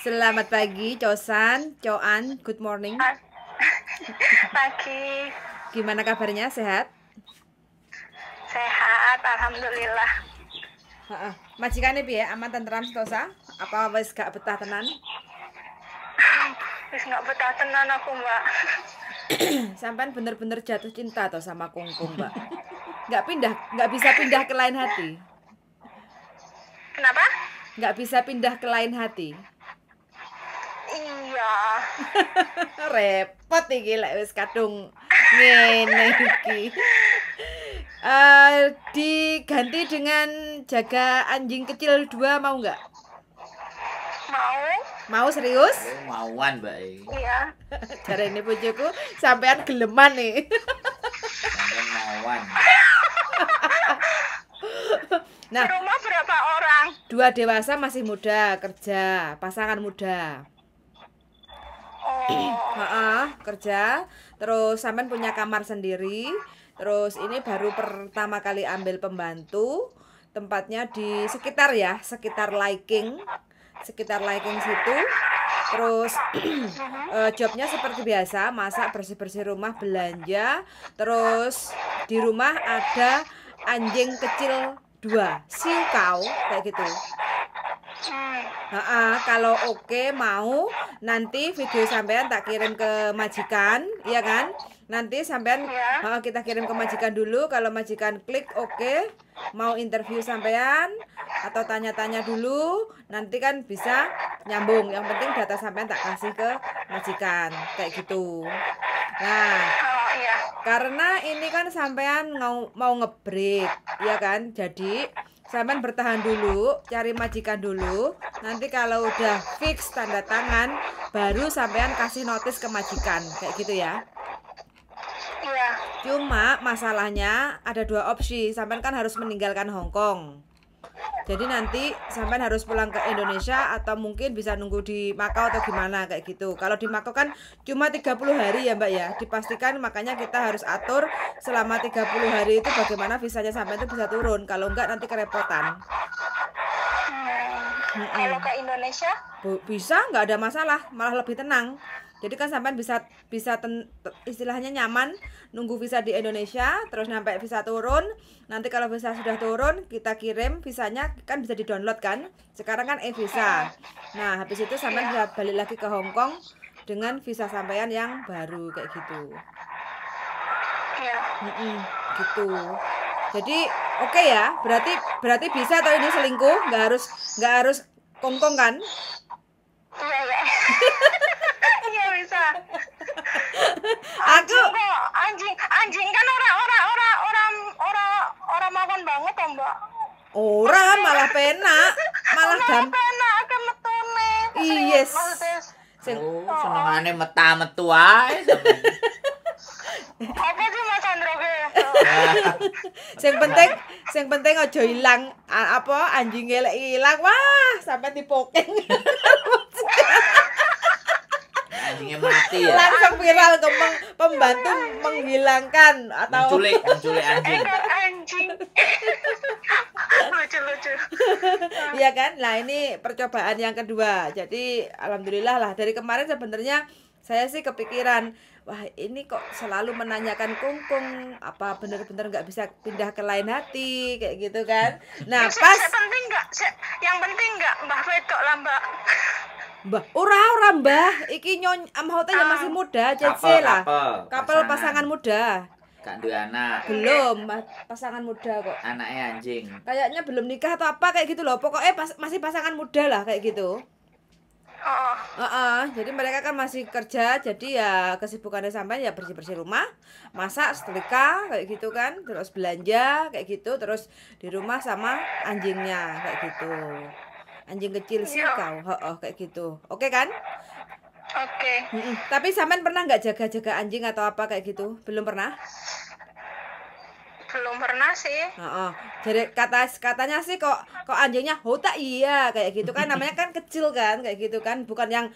Selamat pagi, Cosan, Coan, good morning. Pagi. Gimana kabarnya? Sehat? Sehat, alhamdulillah. Heeh. Majikane piye? Aman tenteram Sentosa? Apa wis gak betah tenan? wis nggak betah tenan aku mbak sampai bener-bener jatuh cinta atau sama kungkung mbak nggak pindah nggak bisa pindah ke lain hati kenapa nggak bisa pindah ke lain hati iya repot nih gila wis kadung ngene iki uh, diganti dengan jaga anjing kecil dua mau nggak mau mau serius mauan baik e. iya cara ini bojoku sampean geleman nih mauan nah di rumah berapa orang dua dewasa masih muda kerja pasangan muda Oh. Maaf, kerja terus sampean punya kamar sendiri terus ini baru pertama kali ambil pembantu tempatnya di sekitar ya sekitar liking sekitar lighting situ terus uh, jobnya seperti biasa masak bersih bersih rumah belanja terus di rumah ada anjing kecil dua silkau kayak gitu Ha hmm. -ha, kalau oke okay, mau nanti video sampean tak kirim ke majikan, ya kan? Nanti sampean ya. uh, kita kirim ke majikan dulu. Kalau majikan klik oke, okay, mau interview sampean atau tanya-tanya dulu, nanti kan bisa nyambung. Yang penting data sampean tak kasih ke majikan kayak gitu. Nah, oh, iya. karena ini kan sampean mau mau ngebreak, ya kan? Jadi Sampean bertahan dulu, cari majikan dulu. Nanti kalau udah fix tanda tangan, baru sampean kasih notis ke majikan, kayak gitu ya. Cuma masalahnya ada dua opsi. Sampean kan harus meninggalkan Hong Kong. Jadi nanti sampean harus pulang ke Indonesia atau mungkin bisa nunggu di Makau atau gimana kayak gitu. Kalau di Makau kan cuma 30 hari ya, Mbak ya. Dipastikan makanya kita harus atur selama 30 hari itu bagaimana visanya sampean itu bisa turun. Kalau enggak nanti kerepotan. Hmm. Kalau ke Indonesia? bisa, enggak ada masalah, malah lebih tenang. Jadi kan sampai bisa bisa ten, istilahnya nyaman nunggu visa di Indonesia, terus sampai visa turun. Nanti kalau visa sudah turun, kita kirim visanya kan bisa di-download kan? Sekarang kan e-visa. Nah, habis itu sampai bisa balik lagi ke Hong Kong dengan visa sampean yang baru kayak gitu. Iya. Mm -mm, gitu. Jadi oke okay ya, berarti berarti bisa atau ini selingkuh, Gak harus gak harus kongkong kan? Iya, iya. aku anjing anjing kan ora ora ora ora ora ora makan banget om mbak ora malah penak malah gam penak ke metune iya, iya sing oh, oh senengane oh. meta metu ae apa sih Mas Andro ke sing penting sing penting aja hilang apa anjingnya lek ilang wah sampai dipoking anjingnya mati ya langsung viral tuh meng, pembantu menghilangkan atau menculik menculik eh, anjing lucu lucu iya kan nah ini percobaan yang kedua jadi alhamdulillah lah dari kemarin sebenarnya saya sih kepikiran wah ini kok selalu menanyakan kungkung apa benar-benar nggak bisa pindah ke lain hati kayak gitu kan nah pas penting nggak yang penting nggak mbak wedok kok lambat Mbah, ora ora Mbah, iki nyon amhote ya masih muda, cece lah. Kapel, pasangan muda. Gak duwe anak. Belum, pasangan muda kok. Anaknya anjing. Kayaknya belum nikah atau apa kayak gitu loh. Pokoknya pas, masih pasangan muda lah kayak gitu. Uh -uh, jadi mereka kan masih kerja, jadi ya kesibukannya sampai ya bersih-bersih rumah, masak, setrika kayak gitu kan, terus belanja kayak gitu, terus di rumah sama anjingnya kayak gitu anjing kecil sih iya. kau oh, oh kayak gitu oke okay, kan oke okay. Mm tapi saman pernah nggak jaga-jaga anjing atau apa kayak gitu belum pernah belum pernah sih oh, oh. jadi kata katanya sih kok kok anjingnya hota oh, iya kayak gitu kan namanya kan kecil kan kayak gitu kan bukan yang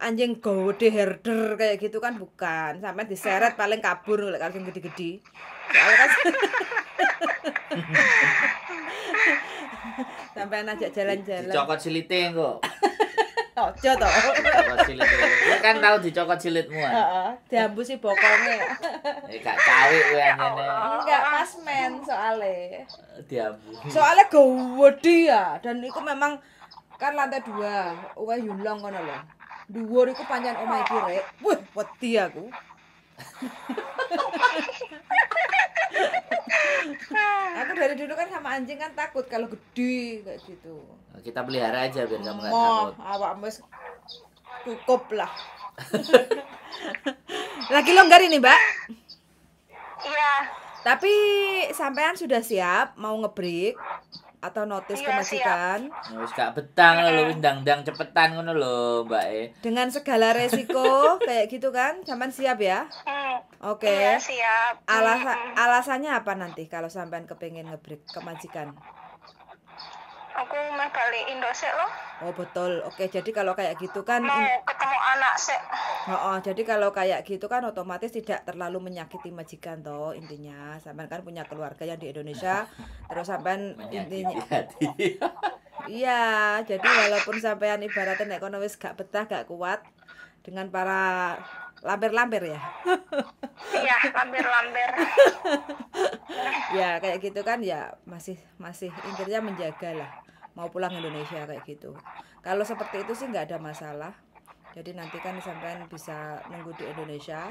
anjing gode herder kayak gitu kan bukan sampai diseret paling kabur kalau langsung gede-gede soalnya kan? Sampai ajak jalan-jalan. Dicokot silite kok. Ojo to. Dicokot kan tahu dicokot silitmu. Kan? Heeh. Diambusi bokonge. Eh gak cawe kowe ya ngene. Enggak pas men soalnya Diambus. soalnya gowedi dia ya. dan itu memang kan lantai dua, wah yulong kono lho. dua itu panjang omahe kirek. Wih, wedi aku aku dari dulu kan sama anjing kan takut kalau gede kayak gitu nah, kita pelihara aja biar kamu nggak takut awak mes cukup lah lagi longgar ini mbak iya tapi sampean sudah siap mau ngebreak atau notis iya, ke majikan Wis gak betang lho wis iya. ndang cepetan ngono lho, Mbak e. Dengan segala resiko kayak gitu kan? Sampean siap ya? Mm. Oke. Okay. Iya, siap. Alasa mm. alasannya apa nanti kalau sampean kepengin ngebreak majikan Aku mau balik Indosek loh. Oh betul. Oke, jadi kalau kayak gitu kan mau ketemu anak sih. Oh, oh, jadi kalau kayak gitu kan otomatis tidak terlalu menyakiti majikan toh intinya. Sampean kan punya keluarga yang di Indonesia, terus sampean intinya Iya, jadi walaupun sampean ibaratnya ekonomis gak betah, gak kuat dengan para lampir-lampir ya. Iya, lampir-lampir. ya, kayak gitu kan ya masih masih intinya menjaga lah mau pulang Indonesia kayak gitu kalau seperti itu sih nggak ada masalah jadi nanti kan sampai bisa nunggu di Indonesia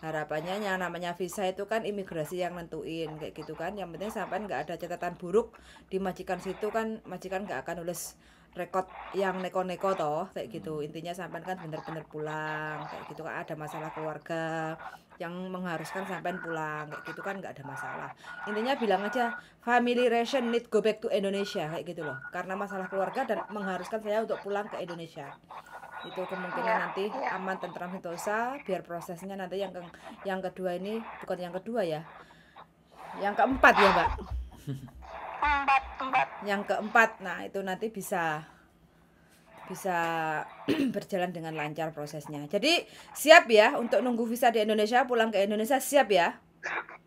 harapannya yang namanya visa itu kan imigrasi yang nentuin kayak gitu kan yang penting sampai nggak ada catatan buruk di majikan situ kan majikan nggak akan nulis rekod yang neko-neko toh kayak gitu intinya sampean kan bener-bener pulang kayak gitu kan ada masalah keluarga yang mengharuskan sampean pulang kayak gitu kan nggak ada masalah intinya bilang aja family ration need go back to Indonesia kayak gitu loh karena masalah keluarga dan mengharuskan saya untuk pulang ke Indonesia itu kemungkinan iya, nanti iya. aman tentram sentosa biar prosesnya nanti yang ke yang kedua ini bukan yang kedua ya yang keempat ya mbak empat empat yang keempat nah itu nanti bisa bisa berjalan dengan lancar prosesnya jadi siap ya untuk nunggu visa di Indonesia pulang ke Indonesia siap ya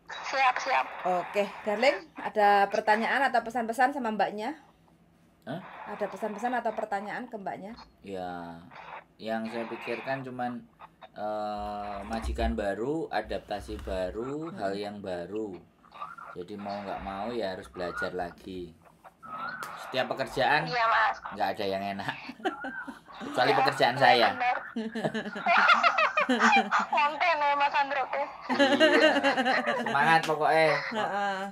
siap siap oke darling ada pertanyaan atau pesan-pesan sama mbaknya Hah? ada pesan-pesan atau pertanyaan ke mbaknya ya yang saya pikirkan cuman uh, majikan baru adaptasi baru hmm. hal yang baru jadi mau nggak mau ya harus belajar lagi setiap pekerjaan iya, nggak ada yang enak kecuali pekerjaan saya konten ya mas Andro iya. semangat pokoknya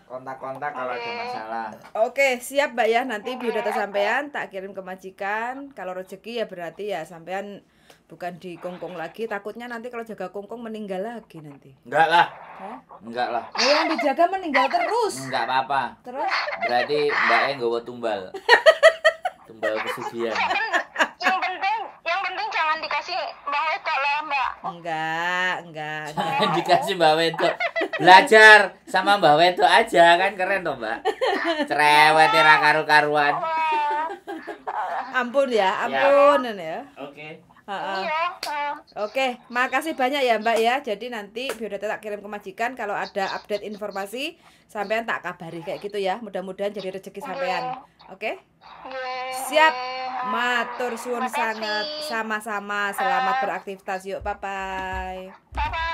kontak-kontak kalau ada masalah oke siap mbak ya nanti biodata sampean tak kirim ke majikan kalau rezeki ya berarti ya sampean bukan di kongkong lagi takutnya nanti kalau jaga kongkong meninggal lagi nanti enggak lah Hah? enggak lah eh, yang dijaga meninggal terus enggak apa-apa terus berarti mbak yang gue tumbal tumbal kesugihan yang penting yang penting jangan dikasih mbak wedok lah mbak enggak enggak, dikasih mbak wedok belajar sama mbak wedok aja kan keren toh mbak cerewet ya karu-karuan ampun ya ampun ya, ya. ya. oke okay. Iya. Oke, makasih banyak ya Mbak ya. Jadi nanti biodata tak kirim ke majikan kalau ada update informasi sampean tak kabari kayak gitu ya. Mudah-mudahan jadi rezeki iya. sampean. Oke? Okay? Iya. Siap. Matur suwun sangat sama-sama. Selamat beraktivitas yuk. Bye bye.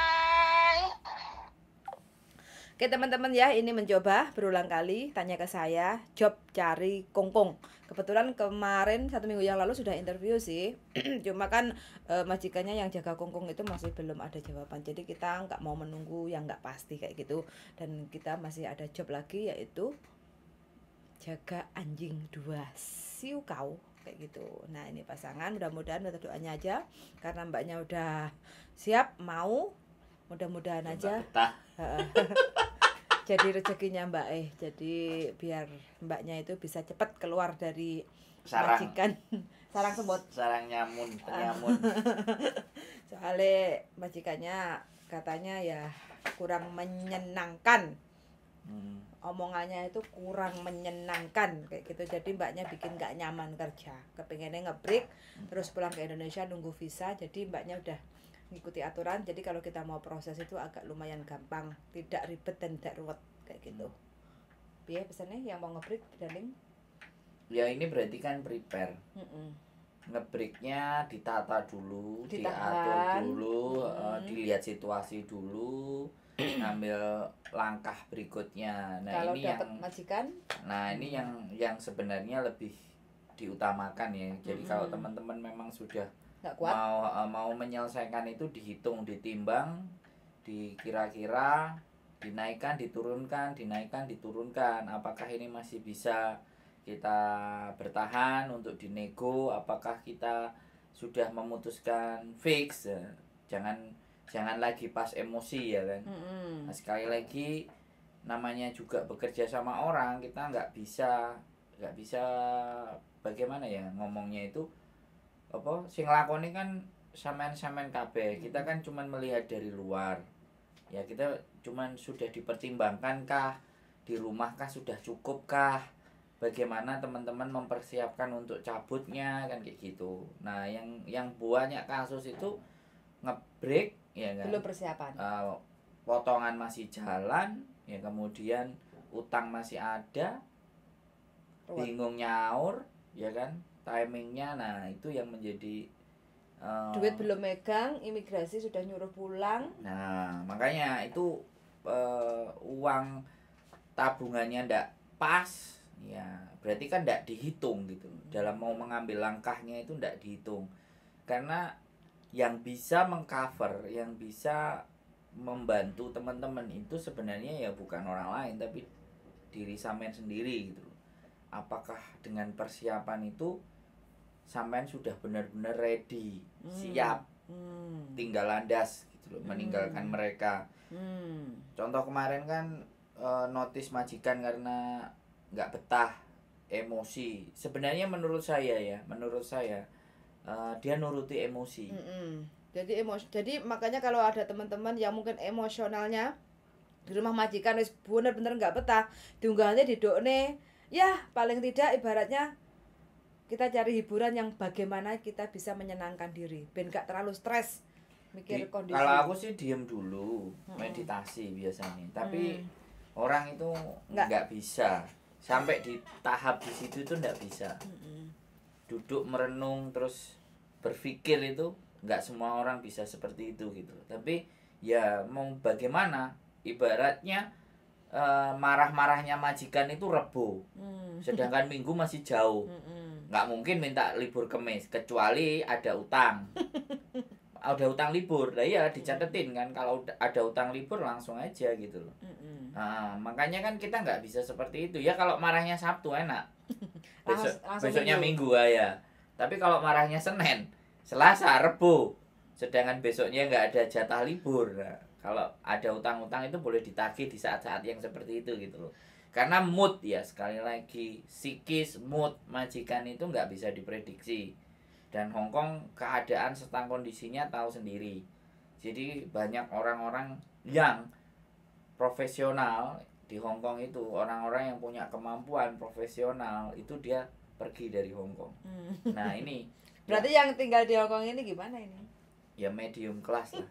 Oke teman-teman ya, ini mencoba berulang kali tanya ke saya job cari kongkong. Kebetulan kemarin satu minggu yang lalu sudah interview sih, cuma kan e, majikannya yang jaga kongkong itu masih belum ada jawaban. Jadi kita nggak mau menunggu yang nggak pasti kayak gitu. Dan kita masih ada job lagi yaitu jaga anjing dua siu kau kayak gitu. Nah ini pasangan, mudah-mudahan minta doanya aja karena mbaknya udah siap mau mudah-mudahan aja. jadi rezekinya Mbak eh jadi biar Mbaknya itu bisa cepat keluar dari sarang majikan sarang semut sarang nyamun ah. nyamun soalnya majikannya katanya ya kurang menyenangkan hmm. omongannya itu kurang menyenangkan kayak gitu jadi mbaknya bikin nggak nyaman kerja kepengennya ngebreak hmm. terus pulang ke Indonesia nunggu visa jadi mbaknya udah ngikuti aturan jadi kalau kita mau proses itu agak lumayan gampang tidak ribet dan tidak ruwet kayak gitu biaya hmm. pesannya yang mau ngebreak darling ya ini berarti kan prepare mm -mm. ngebriknya ditata dulu Ditahan. diatur dulu mm. uh, dilihat situasi dulu ambil langkah berikutnya. Nah, Kalau ini yang majikan. Nah, ini yang yang sebenarnya lebih diutamakan ya. Jadi hmm. kalau teman-teman memang sudah nggak kuat mau eh, mau menyelesaikan itu dihitung ditimbang dikira-kira dinaikkan diturunkan dinaikkan diturunkan apakah ini masih bisa kita bertahan untuk dinego apakah kita sudah memutuskan fix eh, jangan jangan lagi pas emosi ya kan mm-hmm. sekali lagi namanya juga bekerja sama orang kita nggak bisa nggak bisa bagaimana ya ngomongnya itu apa sing lakoni kan semen-semen kabeh. Kita kan cuman melihat dari luar. Ya kita cuman sudah dipertimbangkan kah di rumah kah sudah cukup kah? Bagaimana teman-teman mempersiapkan untuk cabutnya kan kayak gitu. Nah, yang yang banyak kasus itu ngebreak ya kan. Belum persiapan. Uh, potongan masih jalan, ya kemudian utang masih ada. Bingung nyaur, ya kan? timingnya nah itu yang menjadi uh, duit belum megang imigrasi sudah nyuruh pulang nah makanya itu uh, uang tabungannya ndak pas ya berarti kan ndak dihitung gitu dalam mau mengambil langkahnya itu ndak dihitung karena yang bisa mengcover yang bisa membantu teman-teman itu sebenarnya ya bukan orang lain tapi diri samen sendiri gitu apakah dengan persiapan itu sampean sudah benar-benar ready, hmm. siap, hmm. tinggal landas gitu loh, hmm. meninggalkan mereka. Hmm. Contoh kemarin kan e, notis majikan karena nggak betah, emosi. Sebenarnya menurut saya ya, menurut saya e, dia nuruti emosi. Hmm. Jadi emosi, jadi makanya kalau ada teman-teman yang mungkin emosionalnya di rumah majikan wis bener-bener nggak betah, diunggahnya di dokne, ya paling tidak ibaratnya kita cari hiburan yang bagaimana kita bisa menyenangkan diri ben gak terlalu stres mikir di, kondisi kalau aku sih diem dulu hmm. meditasi biasanya tapi hmm. orang itu nggak. bisa sampai di tahap di situ tuh nggak bisa hmm. duduk merenung terus berpikir itu nggak semua orang bisa seperti itu gitu tapi ya mau bagaimana ibaratnya uh, marah-marahnya majikan itu rebo hmm. sedangkan minggu masih jauh hmm nggak mungkin minta libur kemis kecuali ada utang ada utang libur lah iya dicatetin kan kalau ada utang libur langsung aja gitu loh nah, makanya kan kita nggak bisa seperti itu ya kalau marahnya sabtu enak Besok, besoknya minggu aja ah, ya. tapi kalau marahnya senin selasa rebu sedangkan besoknya nggak ada jatah libur nah, kalau ada utang-utang itu boleh ditagih di saat-saat yang seperti itu gitu loh karena mood ya sekali lagi psikis mood majikan itu nggak bisa diprediksi dan Hongkong keadaan serta kondisinya tahu sendiri jadi banyak orang-orang yang profesional di Hongkong itu orang-orang yang punya kemampuan profesional itu dia pergi dari Hongkong hmm. nah ini berarti ya, yang tinggal di Hongkong ini gimana ini ya medium kelas lah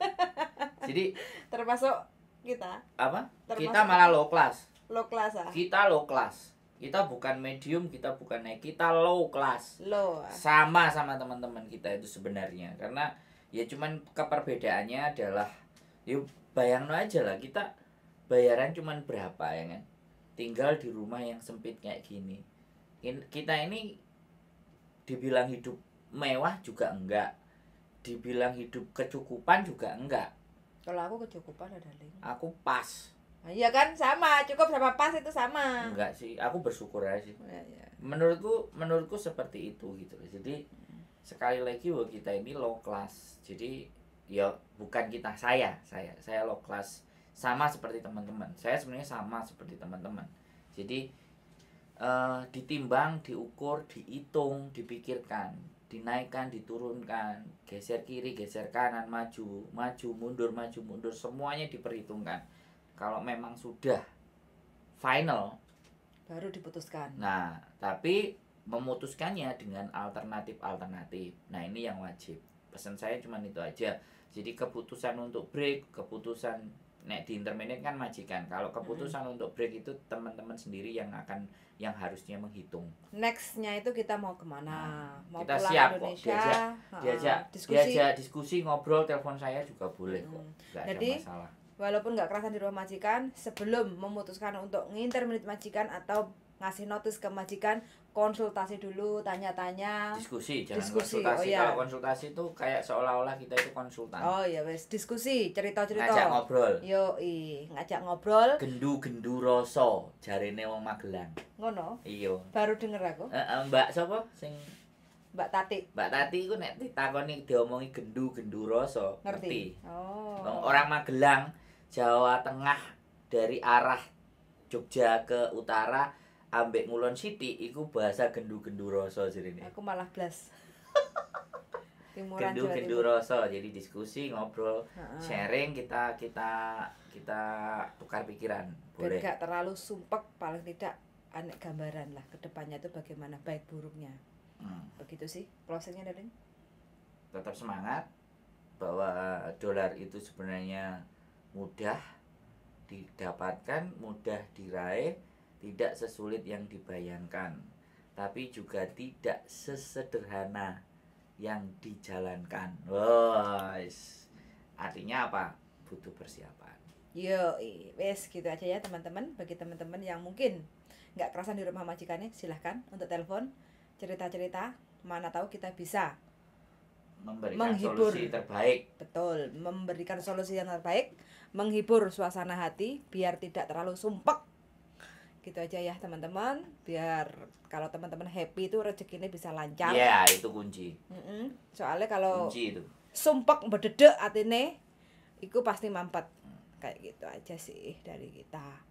jadi termasuk kita apa termasuk kita malah low class low class ah kita low class kita bukan medium kita bukan naik kita low class low ah. sama sama teman-teman kita itu sebenarnya karena ya cuman keperbedaannya adalah yuk ya bayangin aja lah kita bayaran cuman berapa ya kan tinggal di rumah yang sempit kayak gini kita ini dibilang hidup mewah juga enggak dibilang hidup kecukupan juga enggak kalau aku kecukupan ada link aku pas Nah, iya kan sama, cukup sama pas itu sama. Enggak sih, aku bersyukur aja sih. Ya, ya. Menurutku menurutku seperti itu gitu. Jadi sekali lagi bahwa kita ini low class. Jadi ya bukan kita saya, saya saya low class sama seperti teman-teman. Saya sebenarnya sama seperti teman-teman. Jadi uh, ditimbang, diukur, dihitung, dipikirkan, dinaikkan, diturunkan, geser kiri, geser kanan, maju, maju, mundur, maju, mundur, semuanya diperhitungkan kalau memang sudah final baru diputuskan. Nah, tapi memutuskannya dengan alternatif-alternatif. Nah, ini yang wajib. Pesan saya cuma itu aja. Jadi keputusan untuk break, keputusan nek di intermediate kan majikan. Kalau keputusan hmm. untuk break itu teman-teman sendiri yang akan yang harusnya menghitung. Nextnya itu kita mau kemana? Nah, mau kita pulang siap Indonesia? Kok. Diajak, diajak, uh, diskusi. diajak diskusi, ngobrol, telepon saya juga boleh hmm. kok. Gak Jadi, ada masalah walaupun nggak kerasan di rumah majikan sebelum memutuskan untuk nginter majikan atau ngasih notis ke majikan konsultasi dulu tanya-tanya diskusi jangan diskusi. konsultasi oh, iya. kalau konsultasi itu kayak seolah-olah kita itu konsultan oh iya wes diskusi cerita-cerita ngajak ngobrol yo i ngajak ngobrol gendu gendu rasa jari wong Magelang ngono Iyo. baru denger aku e, e, mbak siapa sing Mbak Tati. Mbak Tati itu nek ditakoni diomongi gendu gendu rasa ngerti. ngerti. Oh. Orang Magelang Jawa Tengah dari arah Jogja ke utara ambek Ngulon City iku bahasa gendu-gendu Roso jerene. Aku malah blas. gendu gendu rasa jadi diskusi ngobrol uh sharing kita kita kita tukar pikiran boleh Biar gak terlalu sumpek paling tidak anek gambaran lah kedepannya itu bagaimana baik buruknya hmm. begitu sih prosesnya dari tetap semangat bahwa dolar itu sebenarnya mudah didapatkan, mudah diraih, tidak sesulit yang dibayangkan, tapi juga tidak sesederhana yang dijalankan. Wes. Artinya apa? Butuh persiapan. Yo, wes gitu aja ya teman-teman. Bagi teman-teman yang mungkin nggak kerasan di rumah majikannya, silahkan untuk telepon cerita-cerita. Mana tahu kita bisa memberikan menghibur. solusi terbaik. Betul, memberikan solusi yang terbaik menghibur suasana hati biar tidak terlalu sumpek gitu aja ya teman-teman biar kalau teman-teman happy itu rezekinya bisa lancar ya yeah, itu kunci soalnya kalau kunci itu sumpek berdedek atine itu pasti mampet kayak gitu aja sih dari kita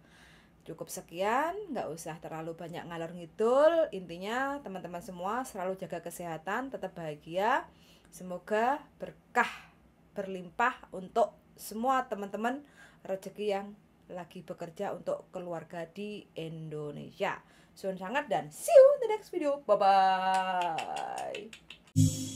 cukup sekian nggak usah terlalu banyak ngalor ngidul intinya teman-teman semua selalu jaga kesehatan tetap bahagia semoga berkah berlimpah untuk semua teman-teman rezeki yang lagi bekerja untuk keluarga di Indonesia. Suan sangat dan see you in the next video. Bye bye.